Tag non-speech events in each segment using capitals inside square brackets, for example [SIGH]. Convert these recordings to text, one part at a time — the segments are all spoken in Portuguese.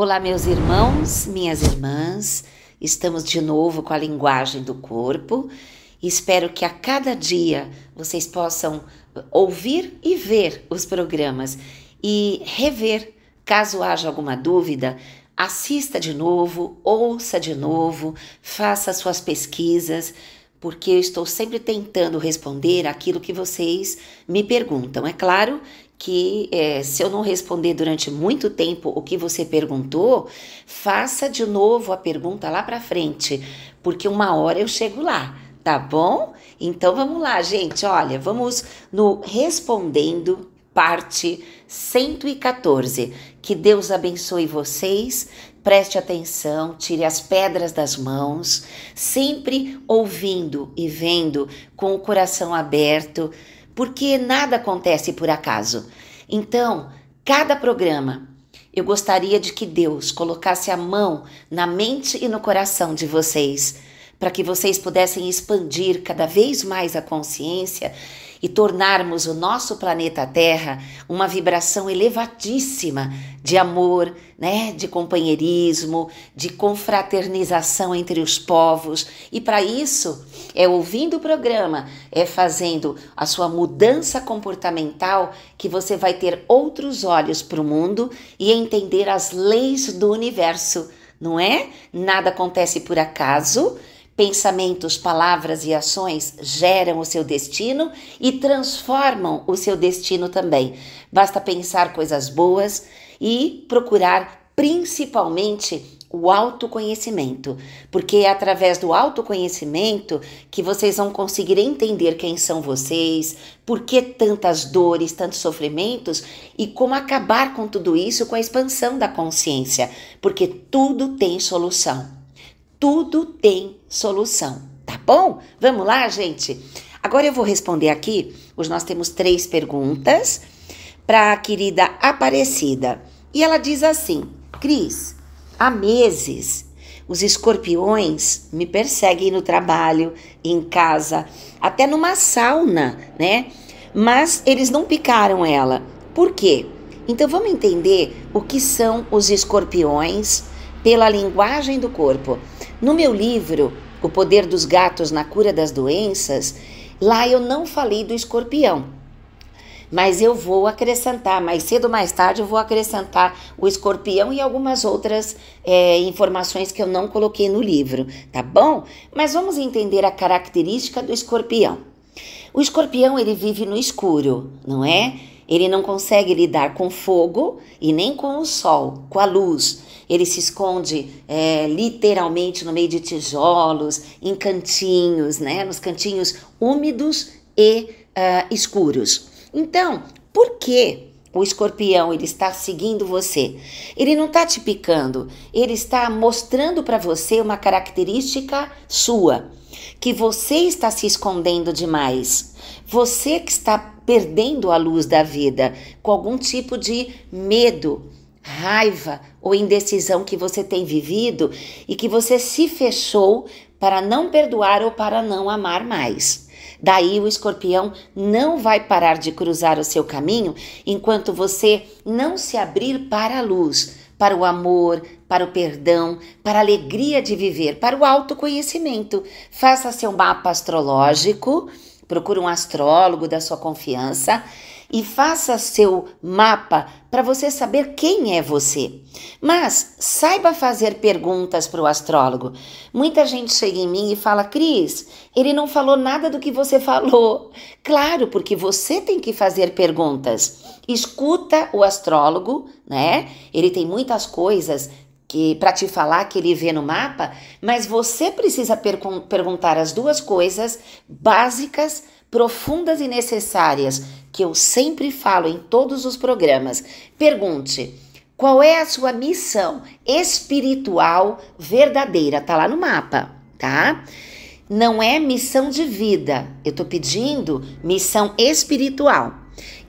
Olá, meus irmãos, minhas irmãs, estamos de novo com a linguagem do corpo. Espero que a cada dia vocês possam ouvir e ver os programas e rever. Caso haja alguma dúvida, assista de novo, ouça de novo, faça suas pesquisas, porque eu estou sempre tentando responder aquilo que vocês me perguntam. É claro que é, se eu não responder durante muito tempo o que você perguntou, faça de novo a pergunta lá para frente, porque uma hora eu chego lá, tá bom? Então vamos lá, gente, olha, vamos no respondendo parte 114. Que Deus abençoe vocês. Preste atenção, tire as pedras das mãos, sempre ouvindo e vendo com o coração aberto porque nada acontece por acaso. Então, cada programa, eu gostaria de que Deus colocasse a mão na mente e no coração de vocês, para que vocês pudessem expandir cada vez mais a consciência e tornarmos o nosso planeta Terra uma vibração elevadíssima de amor, né, de companheirismo, de confraternização entre os povos. E para isso, é ouvindo o programa, é fazendo a sua mudança comportamental que você vai ter outros olhos para o mundo e entender as leis do universo, não é? Nada acontece por acaso Pensamentos, palavras e ações geram o seu destino e transformam o seu destino também. Basta pensar coisas boas e procurar principalmente o autoconhecimento, porque é através do autoconhecimento que vocês vão conseguir entender quem são vocês, por que tantas dores, tantos sofrimentos e como acabar com tudo isso com a expansão da consciência, porque tudo tem solução tudo tem solução, tá bom? Vamos lá, gente? Agora eu vou responder aqui. Hoje nós temos três perguntas para a querida Aparecida. E ela diz assim: Cris, há meses os escorpiões me perseguem no trabalho, em casa, até numa sauna, né? Mas eles não picaram ela. Por quê? Então vamos entender o que são os escorpiões pela linguagem do corpo. No meu livro, O Poder dos Gatos na Cura das Doenças, lá eu não falei do escorpião. Mas eu vou acrescentar, mais cedo ou mais tarde, eu vou acrescentar o escorpião e algumas outras é, informações que eu não coloquei no livro, tá bom? Mas vamos entender a característica do escorpião. O escorpião ele vive no escuro, não é? Ele não consegue lidar com fogo e nem com o sol, com a luz. Ele se esconde é, literalmente no meio de tijolos, em cantinhos, né? Nos cantinhos úmidos e uh, escuros. Então, por que o escorpião ele está seguindo você. Ele não está te picando, ele está mostrando para você uma característica sua, que você está se escondendo demais. Você que está perdendo a luz da vida com algum tipo de medo, raiva ou indecisão que você tem vivido e que você se fechou para não perdoar ou para não amar mais. Daí o escorpião não vai parar de cruzar o seu caminho enquanto você não se abrir para a luz, para o amor, para o perdão, para a alegria de viver, para o autoconhecimento. Faça seu mapa astrológico, procure um astrólogo da sua confiança e faça seu mapa para você saber quem é você. Mas saiba fazer perguntas para o astrólogo. Muita gente chega em mim e fala: Cris, ele não falou nada do que você [LAUGHS] falou. Claro, porque você tem que fazer perguntas. Escuta o astrólogo, né? Ele tem muitas coisas que para te falar que ele vê no mapa, mas você precisa perguntar as duas coisas básicas profundas e necessárias que eu sempre falo em todos os programas. Pergunte: qual é a sua missão espiritual verdadeira? Tá lá no mapa, tá? Não é missão de vida. Eu tô pedindo missão espiritual.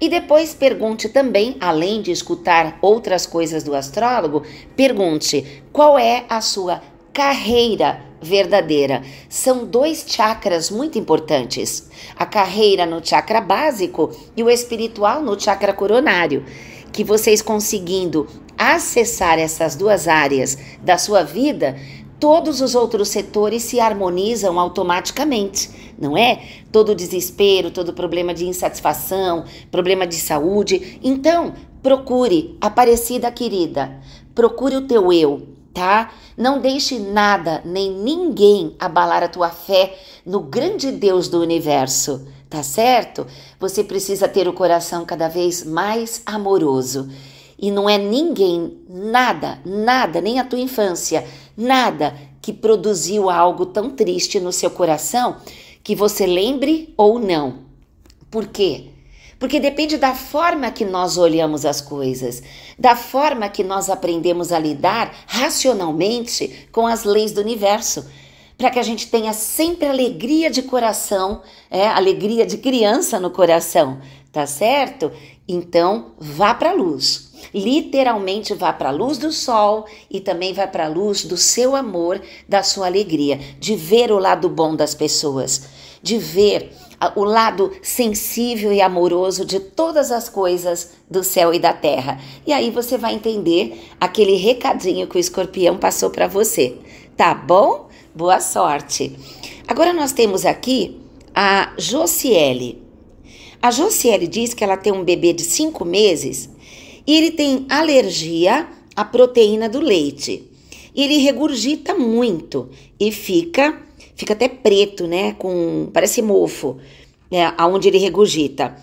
E depois pergunte também, além de escutar outras coisas do astrólogo, pergunte qual é a sua carreira verdadeira. São dois chakras muito importantes: a carreira no chakra básico e o espiritual no chakra coronário. Que vocês conseguindo acessar essas duas áreas da sua vida, todos os outros setores se harmonizam automaticamente, não é? Todo desespero, todo problema de insatisfação, problema de saúde. Então, procure, Aparecida querida, procure o teu eu, tá? Não deixe nada nem ninguém abalar a tua fé no grande Deus do universo, tá certo? Você precisa ter o coração cada vez mais amoroso. E não é ninguém, nada, nada, nem a tua infância, nada que produziu algo tão triste no seu coração que você lembre ou não. Por quê? Porque depende da forma que nós olhamos as coisas, da forma que nós aprendemos a lidar racionalmente com as leis do universo para que a gente tenha sempre alegria de coração, é, alegria de criança no coração, tá certo? Então, vá para a luz. Literalmente vá para a luz do sol e também vá para a luz do seu amor, da sua alegria, de ver o lado bom das pessoas, de ver o lado sensível e amoroso de todas as coisas do céu e da terra. E aí você vai entender aquele recadinho que o escorpião passou para você. Tá bom? Boa sorte. Agora nós temos aqui a Josiele. A Josiele diz que ela tem um bebê de 5 meses e ele tem alergia à proteína do leite. ele regurgita muito e fica fica até preto, né? Com parece mofo, né? aonde ele regurgita.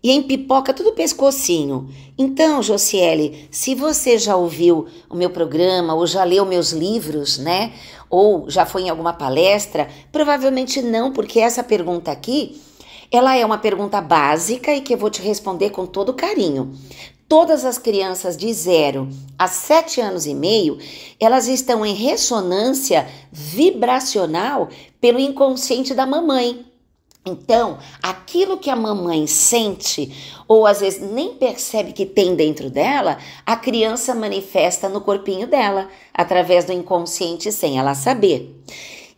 E em pipoca tudo pescocinho. Então, Josiele, se você já ouviu o meu programa ou já leu meus livros, né? Ou já foi em alguma palestra, provavelmente não, porque essa pergunta aqui ela é uma pergunta básica e que eu vou te responder com todo carinho todas as crianças de 0 a 7 anos e meio, elas estão em ressonância vibracional pelo inconsciente da mamãe. Então, aquilo que a mamãe sente, ou às vezes nem percebe que tem dentro dela, a criança manifesta no corpinho dela, através do inconsciente sem ela saber.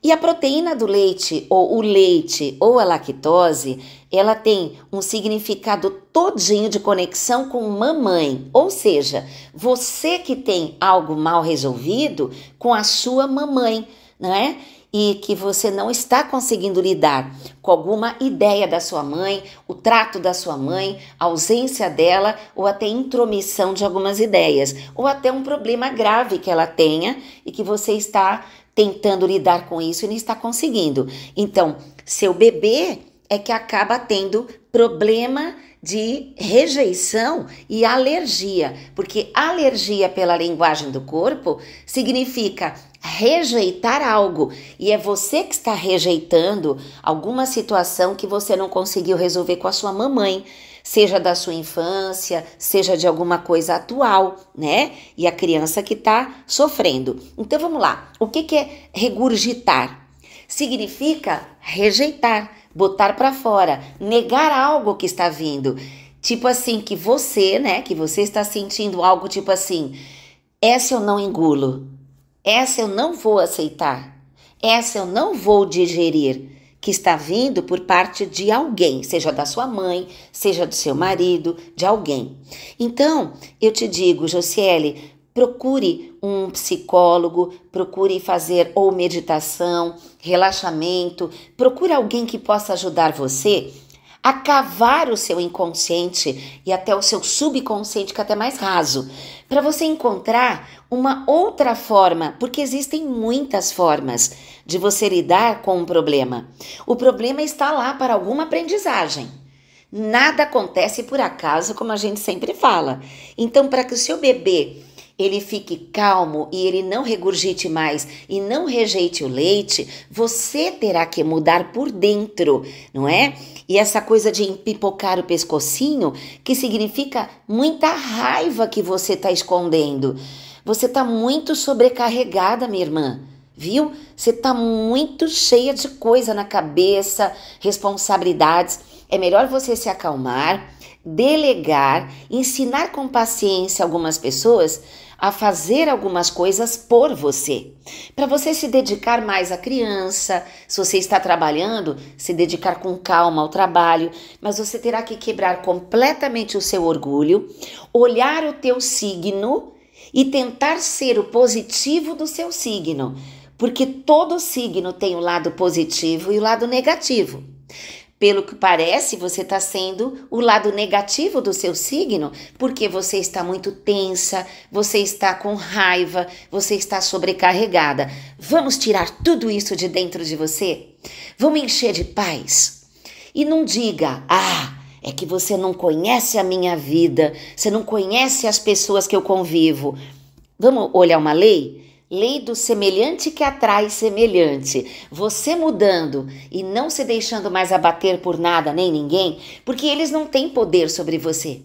E a proteína do leite, ou o leite, ou a lactose, ela tem um significado todinho de conexão com mamãe. Ou seja, você que tem algo mal resolvido com a sua mamãe, não é? e que você não está conseguindo lidar com alguma ideia da sua mãe, o trato da sua mãe, ausência dela ou até intromissão de algumas ideias, ou até um problema grave que ela tenha e que você está tentando lidar com isso e não está conseguindo. Então, seu bebê é que acaba tendo problema de rejeição e alergia, porque alergia pela linguagem do corpo significa rejeitar algo e é você que está rejeitando alguma situação que você não conseguiu resolver com a sua mamãe seja da sua infância, seja de alguma coisa atual, né? E a criança que está sofrendo. Então vamos lá. O que, que é regurgitar? Significa rejeitar, botar para fora, negar algo que está vindo. Tipo assim, que você, né? Que você está sentindo algo tipo assim: essa eu não engulo, essa eu não vou aceitar, essa eu não vou digerir que está vindo por parte de alguém, seja da sua mãe, seja do seu marido, de alguém. Então, eu te digo, Josiele, procure um psicólogo, procure fazer ou meditação, relaxamento, procure alguém que possa ajudar você a cavar o seu inconsciente e até o seu subconsciente, que é até mais raso, para você encontrar uma outra forma, porque existem muitas formas de você lidar com um problema. O problema está lá para alguma aprendizagem. Nada acontece por acaso, como a gente sempre fala. Então, para que o seu bebê ele fique calmo e ele não regurgite mais e não rejeite o leite, você terá que mudar por dentro, não é? E essa coisa de empipocar o pescocinho, que significa muita raiva que você está escondendo. Você está muito sobrecarregada, minha irmã, viu? Você está muito cheia de coisa na cabeça, responsabilidades. É melhor você se acalmar, delegar, ensinar com paciência algumas pessoas a fazer algumas coisas por você. Para você se dedicar mais à criança, se você está trabalhando, se dedicar com calma ao trabalho, mas você terá que quebrar completamente o seu orgulho, olhar o teu signo e tentar ser o positivo do seu signo, porque todo signo tem o lado positivo e o lado negativo. Pelo que parece, você está sendo o lado negativo do seu signo, porque você está muito tensa, você está com raiva, você está sobrecarregada. Vamos tirar tudo isso de dentro de você? Vamos encher de paz. E não diga, ah, é que você não conhece a minha vida, você não conhece as pessoas que eu convivo. Vamos olhar uma lei? Lei do semelhante que atrai semelhante. Você mudando e não se deixando mais abater por nada nem ninguém, porque eles não têm poder sobre você.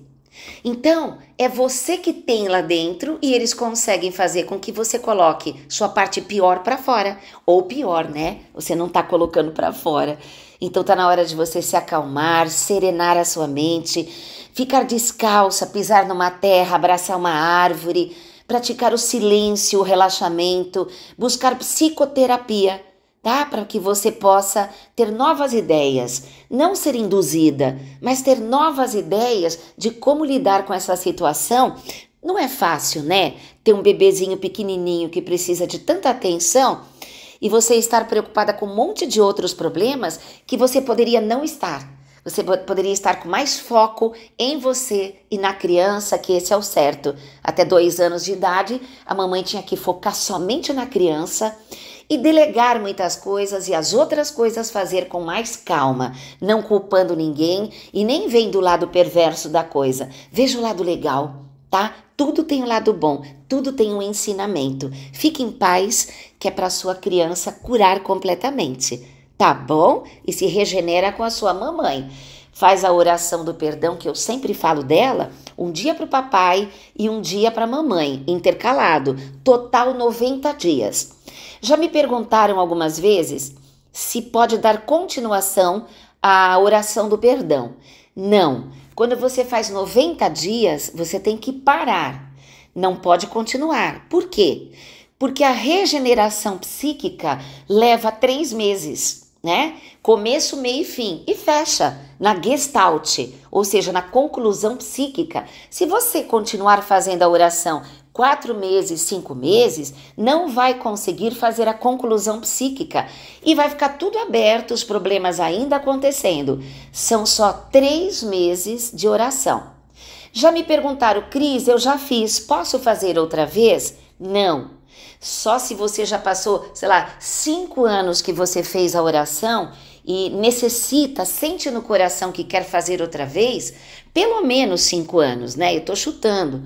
Então, é você que tem lá dentro e eles conseguem fazer com que você coloque sua parte pior para fora, ou pior, né? Você não está colocando para fora. Então está na hora de você se acalmar, serenar a sua mente, ficar descalça, pisar numa terra, abraçar uma árvore, praticar o silêncio, o relaxamento, buscar psicoterapia, tá? Para que você possa ter novas ideias, não ser induzida, mas ter novas ideias de como lidar com essa situação. Não é fácil, né? Ter um bebezinho pequenininho que precisa de tanta atenção e você estar preocupada com um monte de outros problemas que você poderia não estar. Você poderia estar com mais foco em você e na criança, que esse é o certo. Até dois anos de idade, a mamãe tinha que focar somente na criança e delegar muitas coisas e as outras coisas fazer com mais calma, não culpando ninguém e nem vendo o lado perverso da coisa. Veja o lado legal tá? Tudo tem um lado bom, tudo tem um ensinamento. Fique em paz, que é para sua criança curar completamente, tá bom? E se regenera com a sua mamãe. Faz a oração do perdão que eu sempre falo dela, um dia para o papai e um dia para a mamãe, intercalado, total 90 dias. Já me perguntaram algumas vezes se pode dar continuação à oração do perdão. Não. Quando você faz 90 dias, você tem que parar, não pode continuar. Por quê? Porque a regeneração psíquica leva três meses, né? Começo, meio e fim, e fecha na gestalt, ou seja, na conclusão psíquica. Se você continuar fazendo a oração quatro meses, cinco meses, não vai conseguir fazer a conclusão psíquica e vai ficar tudo aberto, os problemas ainda acontecendo. São só três meses de oração. Já me perguntaram, Cris, eu já fiz, posso fazer outra vez? Não. Só se você já passou, sei lá, cinco anos que você fez a oração e necessita, sente no coração que quer fazer outra vez, pelo menos cinco anos, né? Eu tô chutando.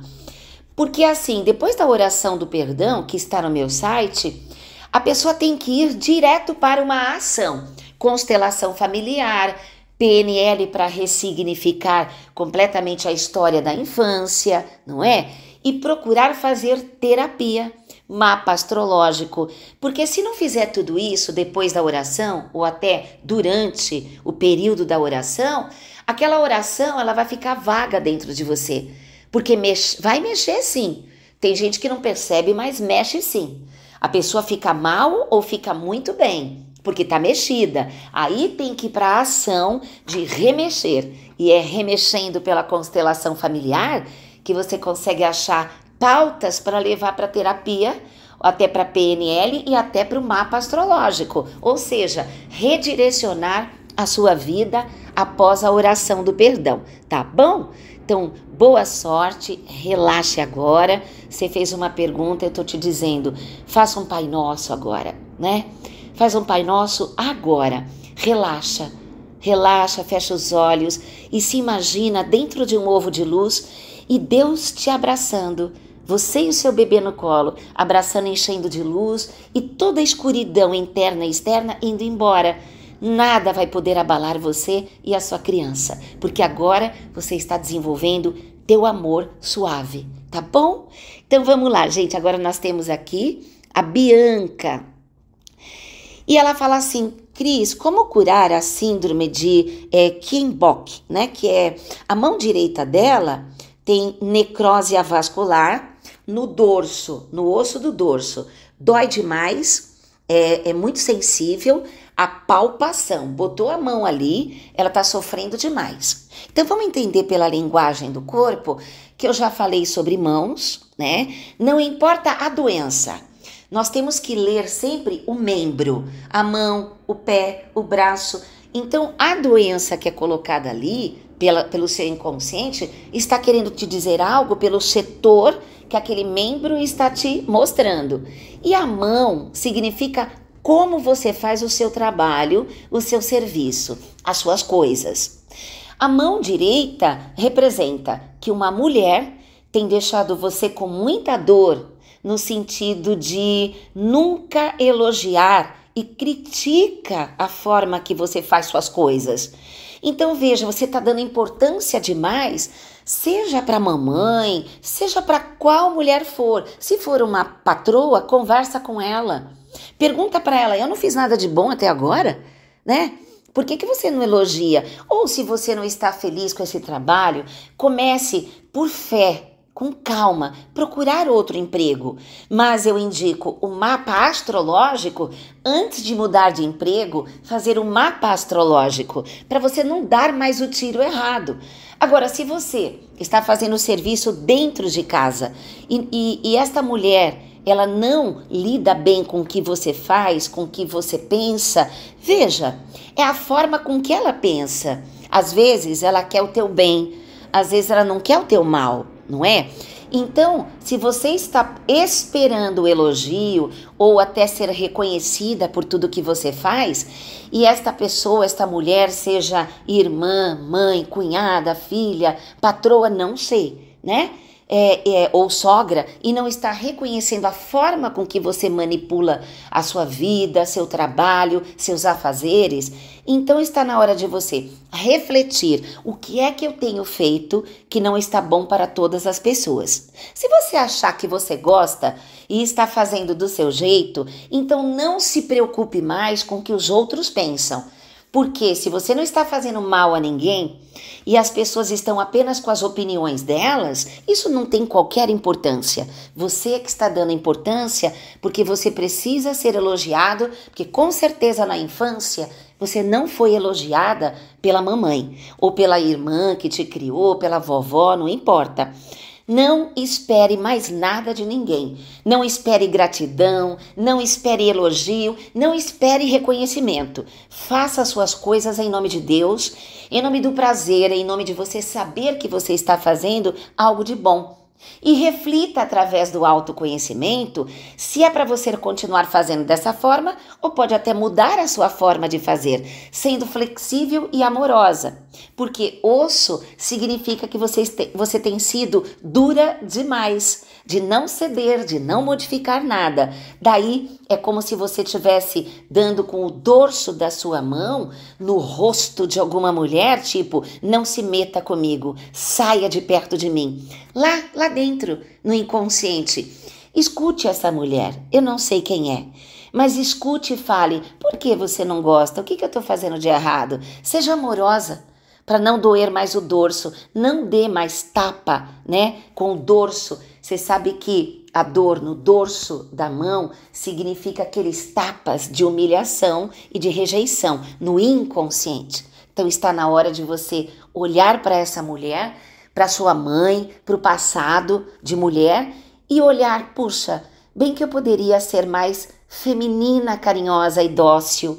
Porque assim, depois da oração do perdão, que está no meu site, a pessoa tem que ir direto para uma ação, constelação familiar, PNL para ressignificar completamente a história da infância, não é? E procurar fazer terapia, mapa astrológico, porque se não fizer tudo isso depois da oração ou até durante o período da oração, aquela oração ela vai ficar vaga dentro de você. Porque vai mexer sim. Tem gente que não percebe, mas mexe sim. A pessoa fica mal ou fica muito bem, porque está mexida. Aí tem que ir para a ação de remexer. E é remexendo pela constelação familiar que você consegue achar pautas para levar para terapia, até para PNL e até para o mapa astrológico. Ou seja, redirecionar a sua vida após a oração do perdão, tá bom? Então, boa sorte, relaxe agora. Você fez uma pergunta, eu estou te dizendo, faça um Pai Nosso agora, né? Faz um Pai Nosso agora. Relaxa, relaxa, fecha os olhos e se imagina dentro de um ovo de luz e Deus te abraçando você e o seu bebê no colo, abraçando, enchendo de luz e toda a escuridão interna e externa indo embora. Nada vai poder abalar você e a sua criança, porque agora você está desenvolvendo teu amor suave, tá bom? Então vamos lá, gente. Agora nós temos aqui a Bianca. E ela fala assim: Cris, como curar a síndrome de é, Kienbock, né? Que é a mão direita dela tem necrose avascular no dorso, no osso do dorso. Dói demais, é, é muito sensível, a palpação, botou a mão ali, ela está sofrendo demais. Então vamos entender pela linguagem do corpo que eu já falei sobre mãos, né? Não importa a doença, nós temos que ler sempre o membro, a mão, o pé, o braço. Então, a doença que é colocada ali pela, pelo seu inconsciente está querendo te dizer algo pelo setor que aquele membro está te mostrando. E a mão significa como você faz o seu trabalho, o seu serviço, as suas coisas. A mão direita representa que uma mulher tem deixado você com muita dor no sentido de nunca elogiar e critica a forma que você faz suas coisas. Então veja, você está dando importância demais, seja para mamãe, seja para qual mulher for. Se for uma patroa, conversa com ela. Pergunta para ela: eu não fiz nada de bom até agora, né? Por que, que você não elogia? Ou se você não está feliz com esse trabalho, comece por fé, com calma, procurar outro emprego. Mas eu indico o mapa astrológico antes de mudar de emprego, fazer o um mapa astrológico para você não dar mais o tiro errado. Agora, se você está fazendo o serviço dentro de casa e, e, e esta mulher ela não lida bem com o que você faz, com o que você pensa. Veja, é a forma com que ela pensa. Às vezes ela quer o teu bem, às vezes ela não quer o teu mal, não é? Então, se você está esperando o elogio ou até ser reconhecida por tudo que você faz, e esta pessoa, esta mulher, seja irmã, mãe, cunhada, filha, patroa, não sei, né? é, é, ou sogra e não está reconhecendo a forma com que você manipula a sua vida, seu trabalho, seus afazeres, então está na hora de você refletir o que é que eu tenho feito que não está bom para todas as pessoas. Se você achar que você gosta e está fazendo do seu jeito, então não se preocupe mais com o que os outros pensam. Porque se você não está fazendo mal a ninguém e as pessoas estão apenas com as opiniões delas, isso não tem qualquer importância. Você é que está dando importância porque você precisa ser elogiado, porque com certeza na infância você não foi elogiada pela mamãe ou pela irmã que te criou, pela vovó, não importa. Não espere mais nada de ninguém. Não espere gratidão, não espere elogio, não espere reconhecimento. Faça suas coisas em nome de Deus, em nome do prazer, em nome de você saber que você está fazendo algo de bom. E reflita através do autoconhecimento se é para você continuar fazendo dessa forma ou pode até mudar a sua forma de fazer, sendo flexível e amorosa. Porque osso significa que você, você tem sido dura demais, de não ceder, de não modificar nada. Daí é como se você estivesse dando com o dorso da sua mão no rosto de alguma mulher, tipo, não se meta comigo, saia de perto de mim. Lá, lá dentro, no inconsciente. Escute essa mulher, eu não sei quem é. Mas escute e fale: por que você não gosta? O que, que eu estou fazendo de errado? Seja amorosa para não doer mais o dorso. Não dê mais tapa, né, com o dorso. Você sabe que a dor no dorso da mão significa aqueles tapas de humilhação e de rejeição no inconsciente. Então está na hora de você olhar para essa mulher, para sua mãe, para o passado de mulher e olhar, puxa, bem que eu poderia ser mais feminina, carinhosa e dócil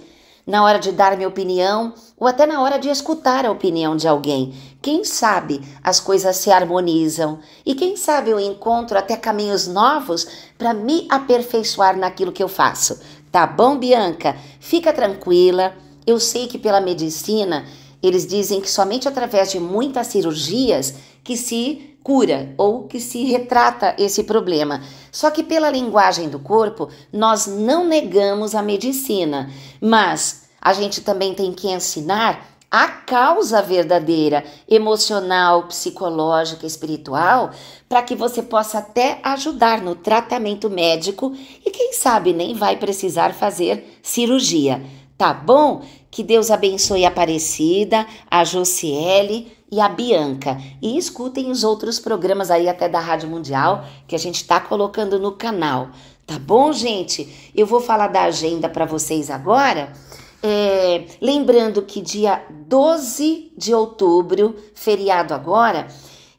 na hora de dar minha opinião ou até na hora de escutar a opinião de alguém. Quem sabe as coisas se harmonizam e quem sabe eu encontro até caminhos novos para me aperfeiçoar naquilo que eu faço. Tá bom, Bianca? Fica tranquila. Eu sei que pela medicina eles dizem que somente através de muitas cirurgias que se cura ou que se retrata esse problema. Só que pela linguagem do corpo, nós não negamos a medicina, mas a gente também tem que ensinar a causa verdadeira, emocional, psicológica, espiritual, para que você possa até ajudar no tratamento médico e quem sabe nem vai precisar fazer cirurgia. Tá bom? Que Deus abençoe a Aparecida, a Josiele, e a Bianca. E escutem os outros programas aí até da Rádio Mundial que a gente está colocando no canal. Tá bom, gente? Eu vou falar da agenda para vocês agora. É, lembrando que dia 12 de outubro, feriado agora,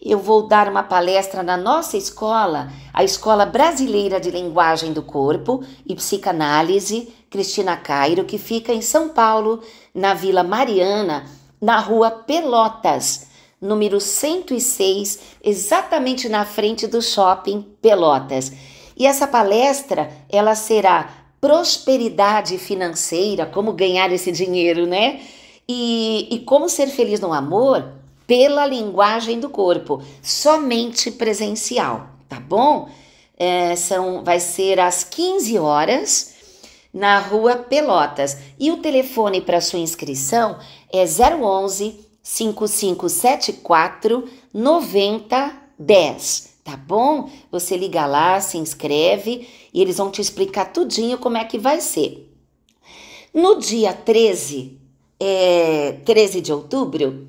eu vou dar uma palestra na nossa escola, a Escola Brasileira de Linguagem do Corpo e Psicanálise, Cristina Cairo, que fica em São Paulo, na Vila Mariana, na rua Pelotas, número 106, exatamente na frente do shopping Pelotas. E essa palestra, ela será prosperidade financeira, como ganhar esse dinheiro, né? E, e como ser feliz no amor pela linguagem do corpo, somente presencial, tá bom? É, são, vai ser às 15 horas na Rua Pelotas. E o telefone para sua inscrição é 011 5574 9010, tá bom? Você liga lá, se inscreve e eles vão te explicar tudinho como é que vai ser. No dia 13, é, 13 de outubro,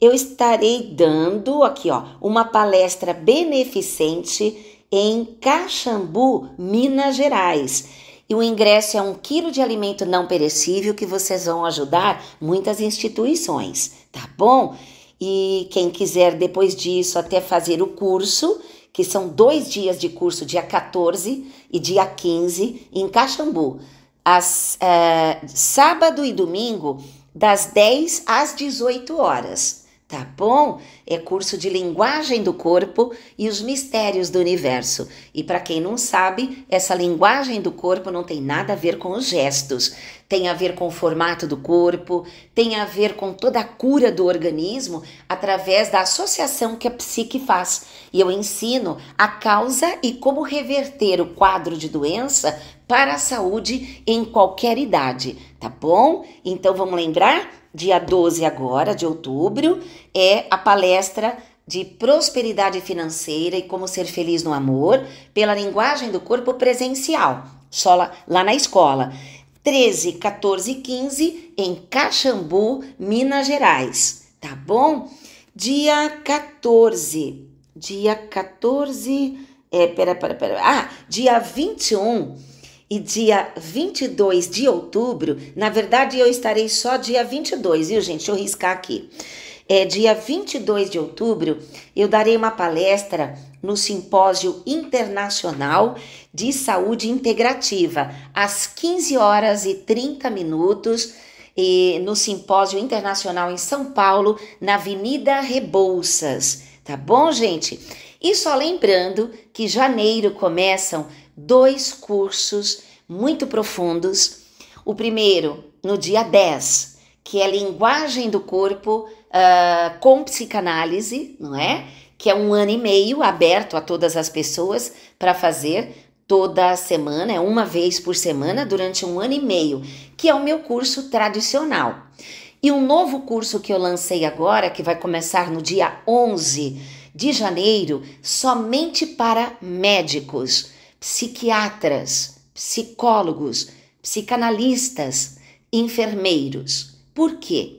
eu estarei dando aqui, ó, uma palestra beneficente em Caxambu, Minas Gerais. E o ingresso é um quilo de alimento não perecível que vocês vão ajudar muitas instituições, tá bom? E quem quiser depois disso até fazer o curso, que são dois dias de curso, dia 14 e dia 15, em Caxambu. As, eh, sábado e domingo, das 10 às 18 horas tá bom? É curso de linguagem do corpo e os mistérios do universo. E para quem não sabe, essa linguagem do corpo não tem nada a ver com os gestos, tem a ver com o formato do corpo, tem a ver com toda a cura do organismo através da associação que a psique faz. E eu ensino a causa e como reverter o quadro de doença para a saúde em qualquer idade, tá bom? Então vamos lembrar? dia 12 agora de outubro, é a palestra de prosperidade financeira e como ser feliz no amor pela linguagem do corpo presencial, só lá, lá na escola. 13, 14 e 15 em Caxambu, Minas Gerais, tá bom? Dia 14, dia 14, é, pera, pera, pera, ah, dia 21 e dia 22 de outubro, na verdade eu estarei só dia 22, viu gente? Deixa eu riscar aqui. É, dia 22 de outubro, eu darei uma palestra no Simpósio Internacional de Saúde Integrativa, às 15 horas e 30 minutos, e no Simpósio Internacional em São Paulo, na Avenida Rebouças. Tá bom, gente? E só lembrando que janeiro começam dois cursos muito profundos. O primeiro, no dia 10, que é Linguagem do Corpo uh, com Psicanálise, não é? Que é um ano e meio aberto a todas as pessoas para fazer toda semana, é uma vez por semana, durante um ano e meio, que é o meu curso tradicional. E um novo curso que eu lancei agora, que vai começar no dia 11 de janeiro, somente para médicos psiquiatras, psicólogos, psicanalistas, enfermeiros. Por quê?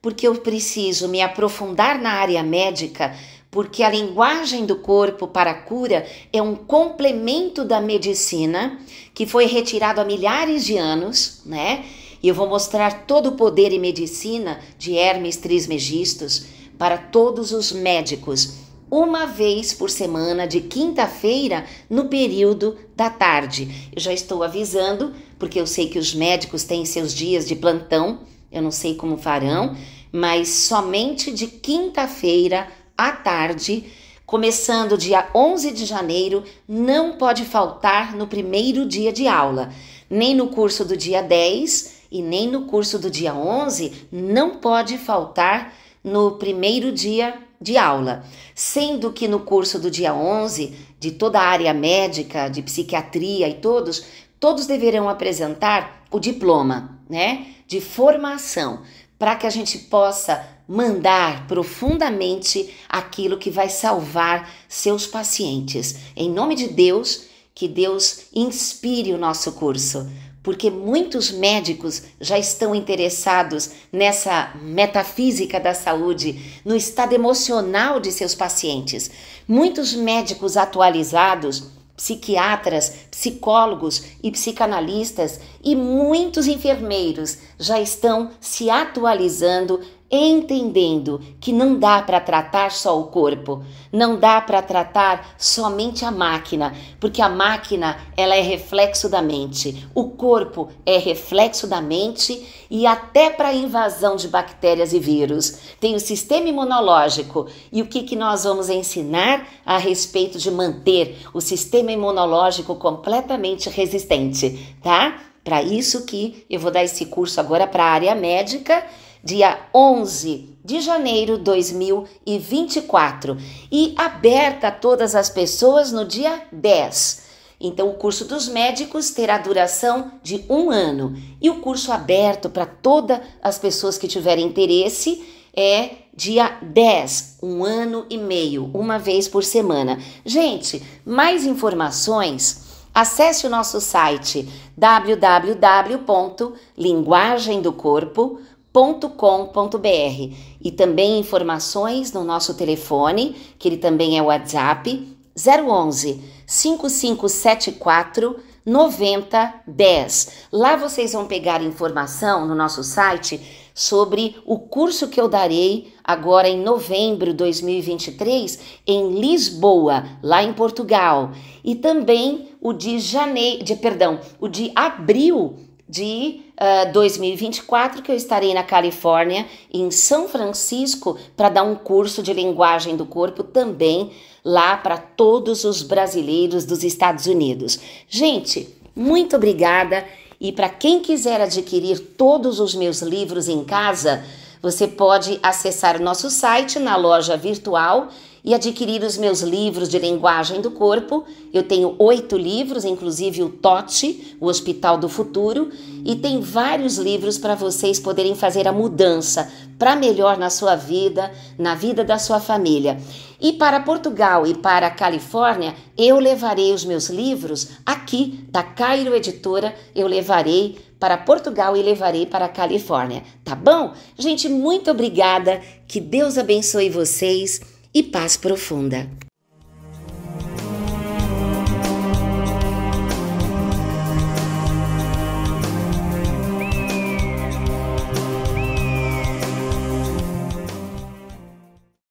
Porque eu preciso me aprofundar na área médica, porque a linguagem do corpo para a cura é um complemento da medicina que foi retirado há milhares de anos, né? E eu vou mostrar todo o poder e medicina de Hermes Trismegistus para todos os médicos uma vez por semana, de quinta-feira, no período da tarde. Eu já estou avisando, porque eu sei que os médicos têm seus dias de plantão, eu não sei como farão, mas somente de quinta-feira à tarde, começando dia 11 de janeiro, não pode faltar no primeiro dia de aula, nem no curso do dia 10 e nem no curso do dia 11, não pode faltar no primeiro dia de aula, sendo que no curso do dia 11, de toda a área médica, de psiquiatria e todos, todos deverão apresentar o diploma, né, de formação, para que a gente possa mandar profundamente aquilo que vai salvar seus pacientes. Em nome de Deus, que Deus inspire o nosso curso porque muitos médicos já estão interessados nessa metafísica da saúde, no estado emocional de seus pacientes. Muitos médicos atualizados, psiquiatras, psicólogos e psicanalistas e muitos enfermeiros já estão se atualizando, entendendo que não dá para tratar só o corpo, não dá para tratar somente a máquina, porque a máquina ela é reflexo da mente, o corpo é reflexo da mente e até para a invasão de bactérias e vírus tem o sistema imunológico e o que que nós vamos ensinar a respeito de manter o sistema imunológico completamente resistente, tá? Para isso que eu vou dar esse curso agora para a área médica, dia 11 de janeiro 2024 e aberta a todas as pessoas no dia 10. Então, o curso dos médicos terá duração de um ano e o curso aberto para todas as pessoas que tiverem interesse é dia 10, um ano e meio, uma vez por semana. Gente, mais informações Acesse o nosso site www.linguagemdocorpo.com.br e também informações no nosso telefone, que ele também é WhatsApp, 011 5574 9010. Lá vocês vão pegar informação no nosso site sobre o curso que eu darei agora em novembro de 2023 em Lisboa, lá em Portugal, e também o de janeiro, de, perdão, o de abril de uh, ah, 2024 que eu estarei na Califórnia, em São Francisco, para dar um curso de linguagem do corpo também lá para todos os brasileiros dos Estados Unidos. Gente, muito obrigada. E para quem quiser adquirir todos os meus livros em casa, você pode acessar o nosso site na loja virtual e adquirir os meus livros de linguagem do corpo. Eu tenho oito livros, inclusive o TOTE, o Hospital do Futuro, e tem vários livros para vocês poderem fazer a mudança para melhor na sua vida, na vida da sua família. E para Portugal e para a Califórnia, eu levarei os meus livros aqui da Cairo Editora, eu levarei para Portugal e levarei para a Califórnia, tá bom? Gente, muito obrigada, que Deus abençoe vocês e paz profunda.